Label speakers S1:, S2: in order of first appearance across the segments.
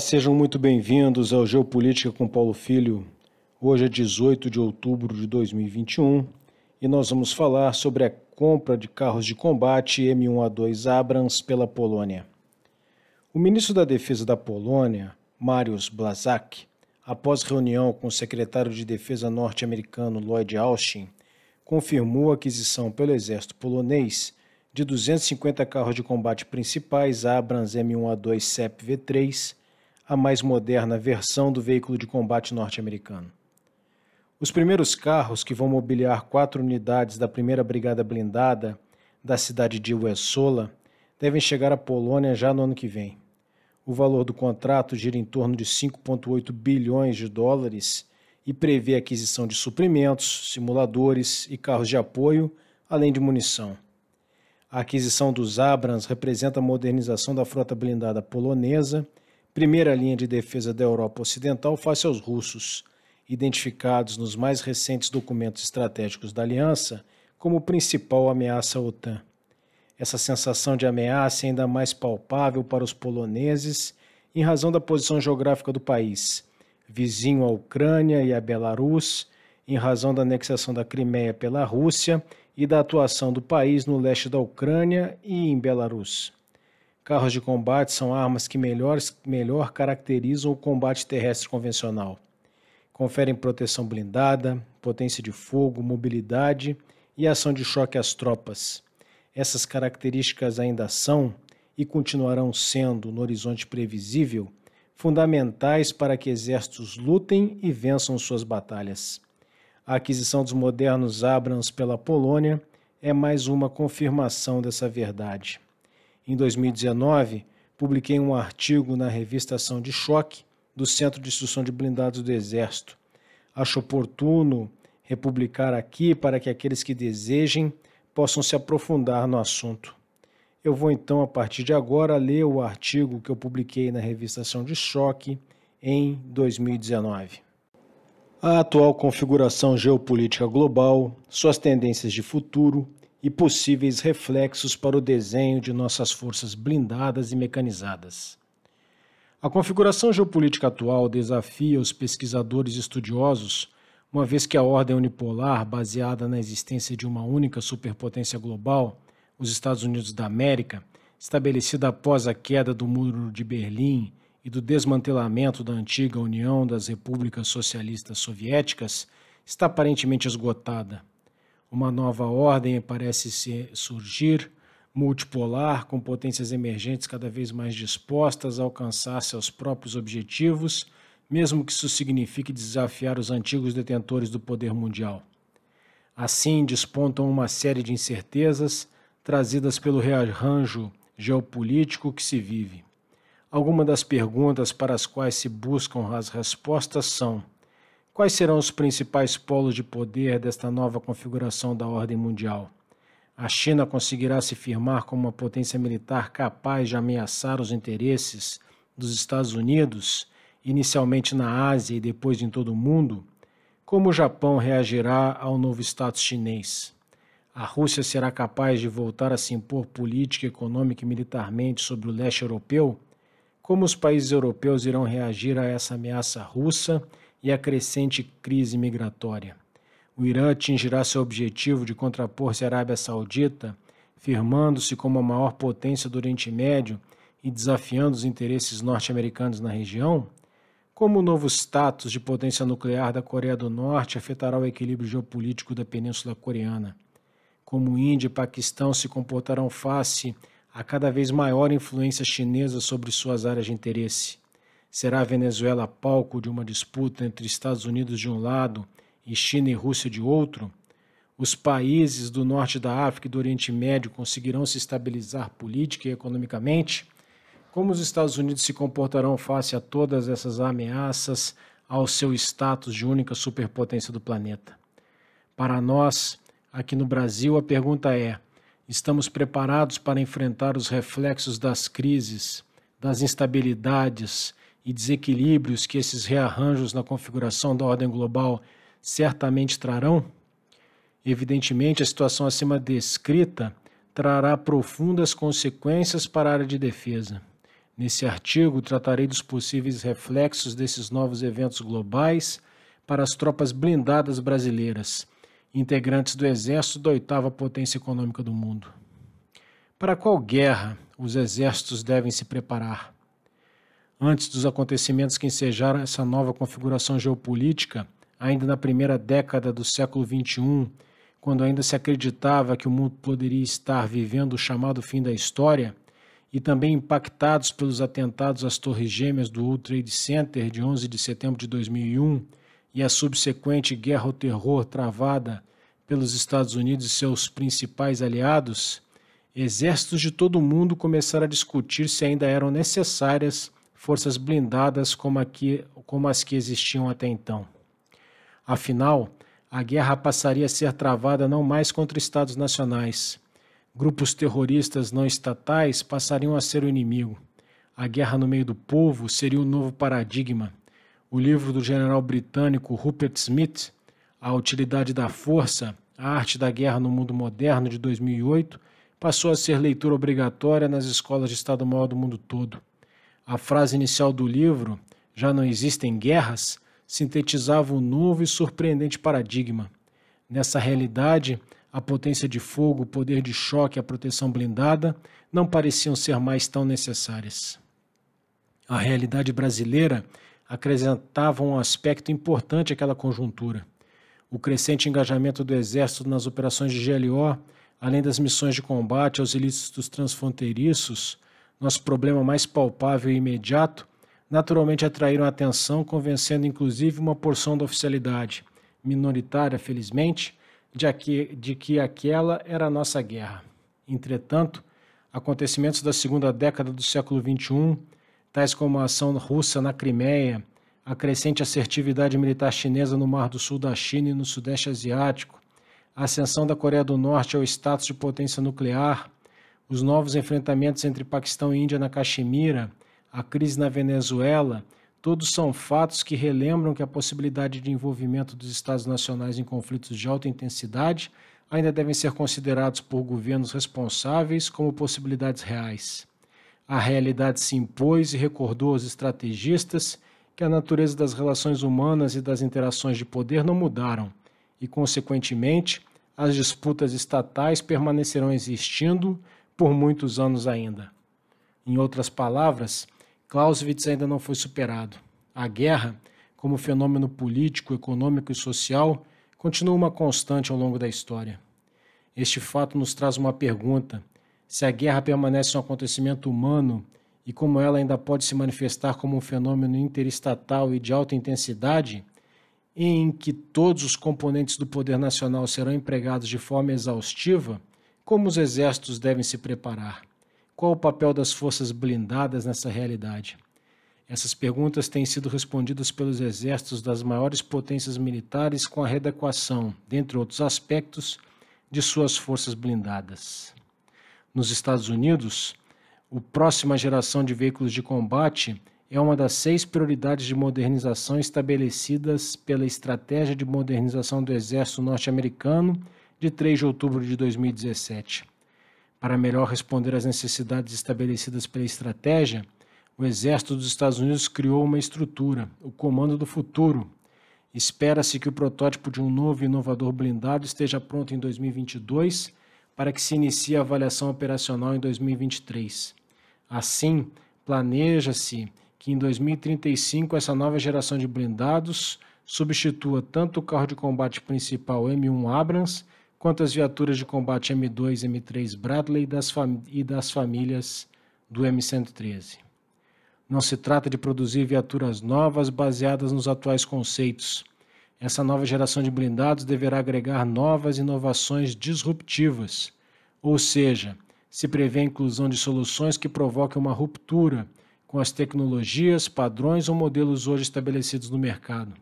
S1: sejam muito bem-vindos ao Geopolítica com Paulo Filho. Hoje é 18 de outubro de 2021 e nós vamos falar sobre a compra de carros de combate M1A2 Abrams pela Polônia. O ministro da Defesa da Polônia, Mariusz Blazak, após reunião com o secretário de Defesa norte-americano Lloyd Austin, confirmou a aquisição pelo exército polonês de 250 carros de combate principais Abrams M1A2 CEP V3 a mais moderna versão do veículo de combate norte-americano. Os primeiros carros que vão mobiliar quatro unidades da 1 Brigada Blindada da cidade de Uesola devem chegar à Polônia já no ano que vem. O valor do contrato gira em torno de 5,8 bilhões de dólares e prevê a aquisição de suprimentos, simuladores e carros de apoio, além de munição. A aquisição dos Abrams representa a modernização da frota blindada polonesa primeira linha de defesa da Europa Ocidental face aos russos, identificados nos mais recentes documentos estratégicos da Aliança como principal ameaça à OTAN. Essa sensação de ameaça é ainda mais palpável para os poloneses em razão da posição geográfica do país, vizinho à Ucrânia e à Belarus, em razão da anexação da Crimeia pela Rússia e da atuação do país no leste da Ucrânia e em Belarus. Carros de combate são armas que melhor, melhor caracterizam o combate terrestre convencional. Conferem proteção blindada, potência de fogo, mobilidade e ação de choque às tropas. Essas características ainda são, e continuarão sendo, no horizonte previsível, fundamentais para que exércitos lutem e vençam suas batalhas. A aquisição dos modernos Abrams pela Polônia é mais uma confirmação dessa verdade em 2019, publiquei um artigo na revista Ação de Choque do Centro de Instrução de Blindados do Exército. Acho oportuno republicar aqui para que aqueles que desejem possam se aprofundar no assunto. Eu vou então, a partir de agora, ler o artigo que eu publiquei na revista Ação de Choque em 2019. A atual configuração geopolítica global, suas tendências de futuro e possíveis reflexos para o desenho de nossas forças blindadas e mecanizadas. A configuração geopolítica atual desafia os pesquisadores estudiosos, uma vez que a ordem unipolar, baseada na existência de uma única superpotência global, os Estados Unidos da América, estabelecida após a queda do Muro de Berlim e do desmantelamento da antiga União das Repúblicas Socialistas Soviéticas, está aparentemente esgotada. Uma nova ordem parece surgir, multipolar, com potências emergentes cada vez mais dispostas a alcançar seus próprios objetivos, mesmo que isso signifique desafiar os antigos detentores do poder mundial. Assim, despontam uma série de incertezas trazidas pelo rearranjo geopolítico que se vive. Algumas das perguntas para as quais se buscam as respostas são: Quais serão os principais polos de poder desta nova configuração da ordem mundial? A China conseguirá se firmar como uma potência militar capaz de ameaçar os interesses dos Estados Unidos, inicialmente na Ásia e depois em todo o mundo? Como o Japão reagirá ao novo status chinês? A Rússia será capaz de voltar a se impor política, econômica e militarmente sobre o leste europeu? Como os países europeus irão reagir a essa ameaça russa e a crescente crise migratória. O Irã atingirá seu objetivo de contrapor-se à Arábia Saudita, firmando-se como a maior potência do Oriente Médio e desafiando os interesses norte-americanos na região? Como o novo status de potência nuclear da Coreia do Norte afetará o equilíbrio geopolítico da Península Coreana? Como Índia e Paquistão se comportarão face a cada vez maior influência chinesa sobre suas áreas de interesse? Será a Venezuela palco de uma disputa entre Estados Unidos de um lado e China e Rússia de outro? Os países do norte da África e do Oriente Médio conseguirão se estabilizar política e economicamente? Como os Estados Unidos se comportarão face a todas essas ameaças ao seu status de única superpotência do planeta? Para nós, aqui no Brasil, a pergunta é: estamos preparados para enfrentar os reflexos das crises, das instabilidades, e desequilíbrios que esses rearranjos na configuração da ordem global certamente trarão? Evidentemente, a situação acima descrita trará profundas consequências para a área de defesa. Nesse artigo, tratarei dos possíveis reflexos desses novos eventos globais para as tropas blindadas brasileiras, integrantes do exército da oitava potência econômica do mundo. Para qual guerra os exércitos devem se preparar? antes dos acontecimentos que ensejaram essa nova configuração geopolítica, ainda na primeira década do século XXI, quando ainda se acreditava que o mundo poderia estar vivendo o chamado fim da história, e também impactados pelos atentados às Torres Gêmeas do World Trade Center de 11 de setembro de 2001 e a subsequente guerra ao terror travada pelos Estados Unidos e seus principais aliados, exércitos de todo o mundo começaram a discutir se ainda eram necessárias forças blindadas como, como as que existiam até então. Afinal, a guerra passaria a ser travada não mais contra estados nacionais. Grupos terroristas não estatais passariam a ser o inimigo. A guerra no meio do povo seria o um novo paradigma. O livro do general britânico Rupert Smith, A Utilidade da Força, A Arte da Guerra no Mundo Moderno, de 2008, passou a ser leitura obrigatória nas escolas de Estado-Maior do mundo todo a frase inicial do livro, Já não existem guerras, sintetizava um novo e surpreendente paradigma. Nessa realidade, a potência de fogo, o poder de choque e a proteção blindada não pareciam ser mais tão necessárias. A realidade brasileira acrescentava um aspecto importante àquela conjuntura. O crescente engajamento do Exército nas operações de GLO, além das missões de combate aos ilícitos transfronteiriços, nosso problema mais palpável e imediato, naturalmente atraíram atenção, convencendo inclusive uma porção da oficialidade, minoritária felizmente, de que, de que aquela era a nossa guerra. Entretanto, acontecimentos da segunda década do século XXI, tais como a ação russa na Crimeia, a crescente assertividade militar chinesa no Mar do Sul da China e no Sudeste Asiático, a ascensão da Coreia do Norte ao status de potência nuclear, os novos enfrentamentos entre Paquistão e Índia na Caxemira, a crise na Venezuela, todos são fatos que relembram que a possibilidade de envolvimento dos Estados nacionais em conflitos de alta intensidade ainda devem ser considerados por governos responsáveis como possibilidades reais. A realidade se impôs e recordou aos estrategistas que a natureza das relações humanas e das interações de poder não mudaram, e, consequentemente, as disputas estatais permanecerão existindo por muitos anos ainda. Em outras palavras, Clausewitz ainda não foi superado. A guerra, como fenômeno político, econômico e social, continua uma constante ao longo da história. Este fato nos traz uma pergunta: se a guerra permanece um acontecimento humano e como ela ainda pode se manifestar como um fenômeno interestatal e de alta intensidade, em que todos os componentes do poder nacional serão empregados de forma exaustiva, como os exércitos devem se preparar? Qual o papel das forças blindadas nessa realidade? Essas perguntas têm sido respondidas pelos exércitos das maiores potências militares com a readequação, dentre outros aspectos, de suas forças blindadas. Nos Estados Unidos, o próxima geração de veículos de combate é uma das seis prioridades de modernização estabelecidas pela Estratégia de Modernização do Exército Norte-Americano de 3 de outubro de 2017. Para melhor responder às necessidades estabelecidas pela estratégia, o Exército dos Estados Unidos criou uma estrutura, o Comando do Futuro. Espera-se que o protótipo de um novo e inovador blindado esteja pronto em 2022 para que se inicie a avaliação operacional em 2023. Assim, planeja-se que em 2035 essa nova geração de blindados substitua tanto o carro de combate principal M1 Abrams quanto viaturas de combate M2 e M3 Bradley das e das famílias do M113. Não se trata de produzir viaturas novas baseadas nos atuais conceitos. Essa nova geração de blindados deverá agregar novas inovações disruptivas, ou seja, se prevê a inclusão de soluções que provoquem uma ruptura com as tecnologias, padrões ou modelos hoje estabelecidos no mercado.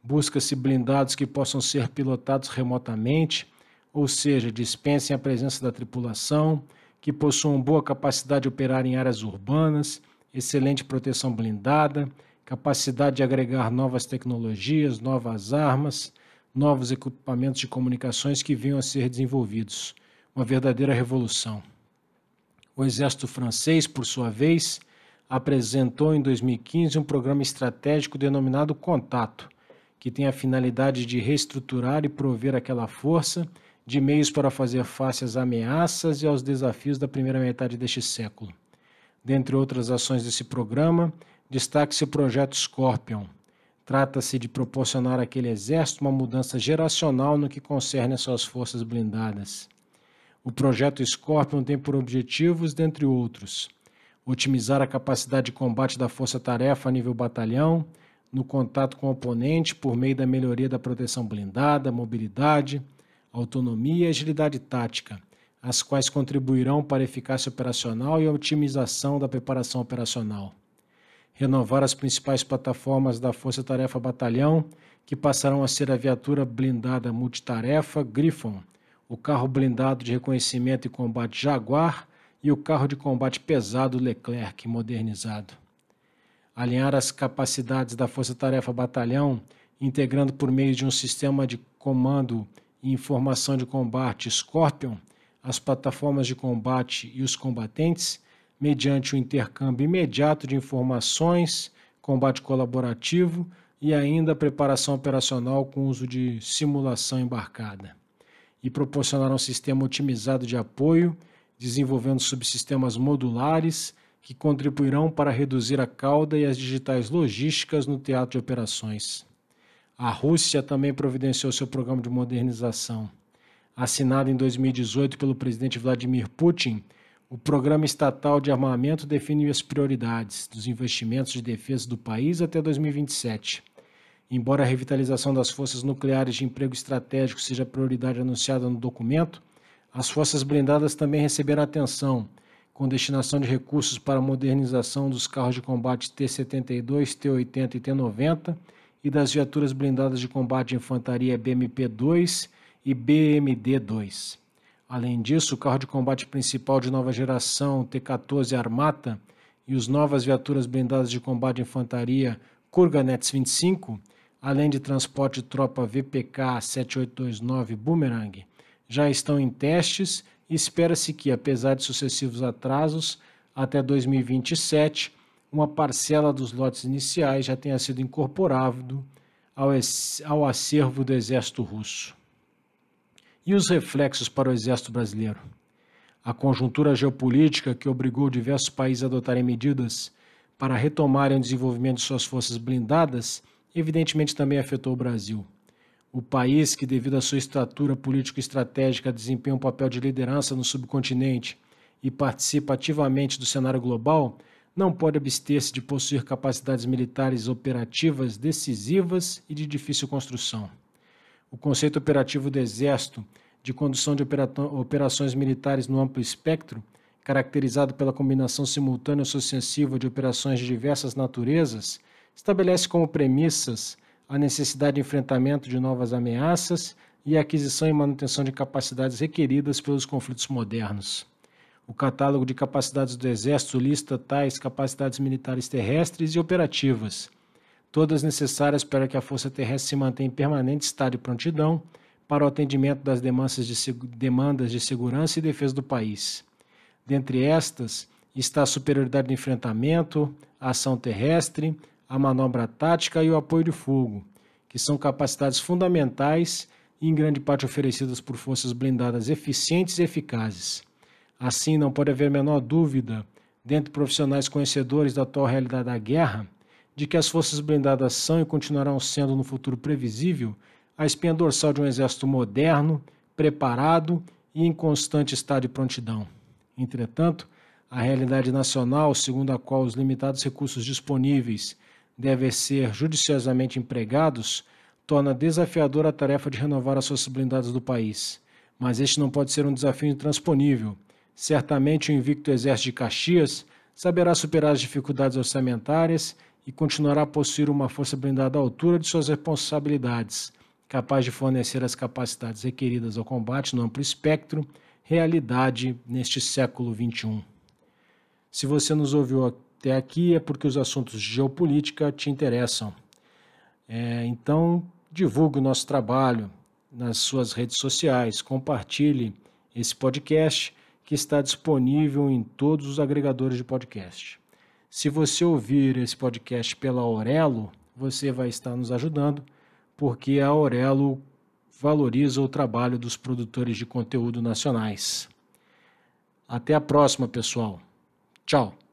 S1: Busca-se blindados que possam ser pilotados remotamente ou seja, dispensem a presença da tripulação, que possuam boa capacidade de operar em áreas urbanas, excelente proteção blindada, capacidade de agregar novas tecnologias, novas armas, novos equipamentos de comunicações que venham a ser desenvolvidos. Uma verdadeira revolução. O exército francês, por sua vez, apresentou em 2015 um programa estratégico denominado Contato, que tem a finalidade de reestruturar e prover aquela força de meios para fazer face às ameaças e aos desafios da primeira metade deste século. Dentre outras ações desse programa, destaque-se o projeto Scorpion. Trata-se de proporcionar àquele exército uma mudança geracional no que concerne as suas forças blindadas. O projeto Scorpion tem por objetivos, dentre outros, otimizar a capacidade de combate da força-tarefa a nível batalhão, no contato com o oponente por meio da melhoria da proteção blindada, mobilidade, autonomia e agilidade tática, as quais contribuirão para a eficácia operacional e a otimização da preparação operacional. Renovar as principais plataformas da Força Tarefa Batalhão, que passarão a ser a viatura blindada multitarefa Griffon, o carro blindado de reconhecimento e combate Jaguar e o carro de combate pesado Leclerc modernizado. Alinhar as capacidades da Força Tarefa Batalhão, integrando por meio de um sistema de comando informação de combate Scorpion, as plataformas de combate e os combatentes, mediante o intercâmbio imediato de informações, combate colaborativo e ainda preparação operacional com uso de simulação embarcada. E proporcionar um sistema otimizado de apoio, desenvolvendo subsistemas modulares que contribuirão para reduzir a cauda e as digitais logísticas no teatro de operações. A Rússia também providenciou seu programa de modernização. Assinado em 2018 pelo presidente Vladimir Putin, o Programa Estatal de Armamento define as prioridades dos investimentos de defesa do país até 2027. Embora a revitalização das forças nucleares de emprego estratégico seja a prioridade anunciada no documento, as forças blindadas também receberam atenção, com destinação de recursos para a modernização dos carros de combate T-72, T-80 e T-90 e das viaturas blindadas de combate de infantaria BMP-2 e BMD-2. Além disso, o carro de combate principal de nova geração T-14 Armata e os novas viaturas blindadas de combate de infantaria Kurganets 25, além de transporte de tropa VPK 7829 Boomerang, já estão em testes e espera-se que, apesar de sucessivos atrasos, até 2027 uma parcela dos lotes iniciais já tenha sido incorporado ao, ao acervo do Exército Russo. E os reflexos para o Exército Brasileiro? A conjuntura geopolítica que obrigou diversos países a adotarem medidas para retomarem o desenvolvimento de suas forças blindadas, evidentemente também afetou o Brasil. O país, que devido à sua estrutura político-estratégica desempenha um papel de liderança no subcontinente e participa ativamente do cenário global, não pode abster-se de possuir capacidades militares operativas decisivas e de difícil construção. O conceito operativo do Exército de condução de operações militares no amplo espectro, caracterizado pela combinação simultânea ou sucessiva de operações de diversas naturezas, estabelece como premissas a necessidade de enfrentamento de novas ameaças e a aquisição e manutenção de capacidades requeridas pelos conflitos modernos. O catálogo de capacidades do Exército lista tais capacidades militares terrestres e operativas, todas necessárias para que a Força Terrestre se mantenha em permanente estado de prontidão para o atendimento das demandas de, demandas de segurança e defesa do país. Dentre estas, está a superioridade de enfrentamento, a ação terrestre, a manobra tática e o apoio de fogo, que são capacidades fundamentais e em grande parte oferecidas por forças blindadas eficientes e eficazes. Assim, não pode haver menor dúvida, dentre profissionais conhecedores da atual realidade da guerra, de que as forças blindadas são e continuarão sendo, no futuro previsível, a espinha dorsal de um exército moderno, preparado e em constante estado de prontidão. Entretanto, a realidade nacional, segundo a qual os limitados recursos disponíveis devem ser judiciosamente empregados, torna desafiadora a tarefa de renovar as forças blindadas do país. Mas este não pode ser um desafio intransponível Certamente o invicto exército de Caxias saberá superar as dificuldades orçamentárias e continuará a possuir uma força blindada à altura de suas responsabilidades, capaz de fornecer as capacidades requeridas ao combate no amplo espectro, realidade neste século XXI. Se você nos ouviu até aqui, é porque os assuntos de geopolítica te interessam. É, então, divulgue o nosso trabalho nas suas redes sociais, compartilhe esse podcast que está disponível em todos os agregadores de podcast. Se você ouvir esse podcast pela Aurelo, você vai estar nos ajudando, porque a Aurelo valoriza o trabalho dos produtores de conteúdo nacionais. Até a próxima, pessoal. Tchau.